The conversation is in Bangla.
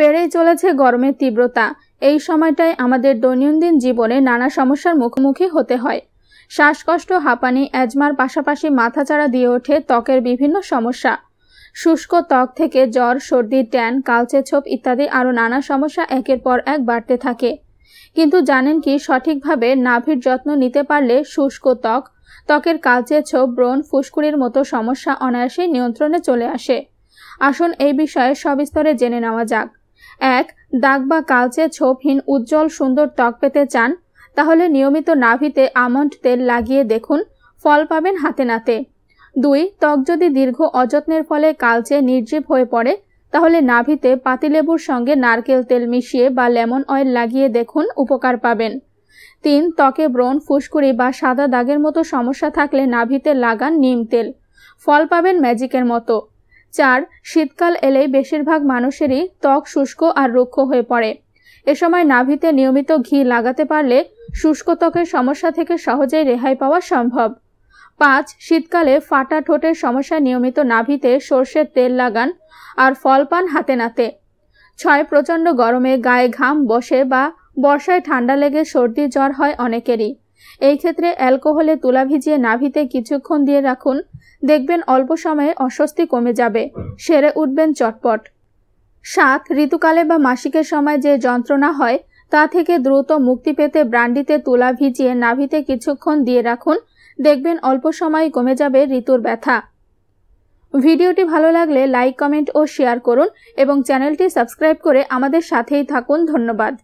বেড়েই চলেছে গরমের তীব্রতা এই সময়টায় আমাদের দৈনন্দিন জীবনে নানা সমস্যার মুখোমুখি হতে হয় শ্বাসকষ্ট হাঁপানি অ্যাজমার পাশাপাশি মাথাচাড়া দিয়ে ওঠে ত্বকের বিভিন্ন সমস্যা শুষ্ক ত্বক থেকে জ্বর সর্দি ট্যান কালচে ছোপ ইত্যাদি আরও নানা সমস্যা একের পর এক বাড়তে থাকে কিন্তু জানেন কি সঠিকভাবে নাভির যত্ন নিতে পারলে শুষ্ক ত্বক ত্বকের কালচে ছোপ ব্রণ ফুসকুড়ির মতো সমস্যা অনায়াসে নিয়ন্ত্রণে চলে আসে আসুন এই বিষয়ে সবিস্তরে জেনে নেওয়া যাক এক দাগ বা কালচে ছোপহীন উজ্জ্বল সুন্দর ত্বক পেতে চান তাহলে নিয়মিত নাভিতে আমন্ড তেল লাগিয়ে দেখুন ফল পাবেন হাতে নাতে দুই ত্বক যদি দীর্ঘ অযত্নের ফলে কালচে নির্জীব হয়ে পড়ে তাহলে নাভিতে পাতিলেবুর সঙ্গে নারকেল তেল মিশিয়ে বা লেমন অয়েল লাগিয়ে দেখুন উপকার পাবেন তিন ত্বকে ব্রণ ফুসকুড়ি বা সাদা দাগের মতো সমস্যা থাকলে নাভিতে লাগান নিম তেল ফল পাবেন ম্যাজিকের মতো চার শীতকাল এলেই বেশিরভাগ মানুষেরই ত্বক শুষ্ক আর রুক্ষ হয়ে পড়ে এ সময় নাভিতে নিয়মিত ঘি লাগাতে পারলে শুষ্ক ত্বকের সমস্যা থেকে সহজেই রেহাই পাওয়া সম্ভব পাঁচ শীতকালে ফাটা ঠোঁটের সমস্যা নিয়মিত নাভিতে সর্ষের তেল লাগান আর ফল পান হাতে নাতে ছয় প্রচণ্ড গরমে গায়ে ঘাম বসে বা বর্ষায় ঠান্ডা লেগে সর্দি জ্বর হয় অনেকেরই এই ক্ষেত্রে অ্যালকোহলে তুলা ভিজিয়ে নাভিতে কিছুক্ষণ দিয়ে রাখুন দেখবেন অল্প সময়ে অস্বস্তি কমে যাবে সেরে উঠবেন চটপট সাত ঋতুকালে বা মাসিকের সময় যে যন্ত্রণা হয় তা থেকে দ্রুত মুক্তি পেতে ব্রান্ডিতে তুলা ভিজিয়ে নাভিতে কিছুক্ষণ দিয়ে রাখুন দেখবেন অল্প সময় কমে যাবে ঋতুর ব্যথা ভিডিওটি ভালো লাগলে লাইক কমেন্ট ও শেয়ার করুন এবং চ্যানেলটি সাবস্ক্রাইব করে আমাদের সাথেই থাকুন ধন্যবাদ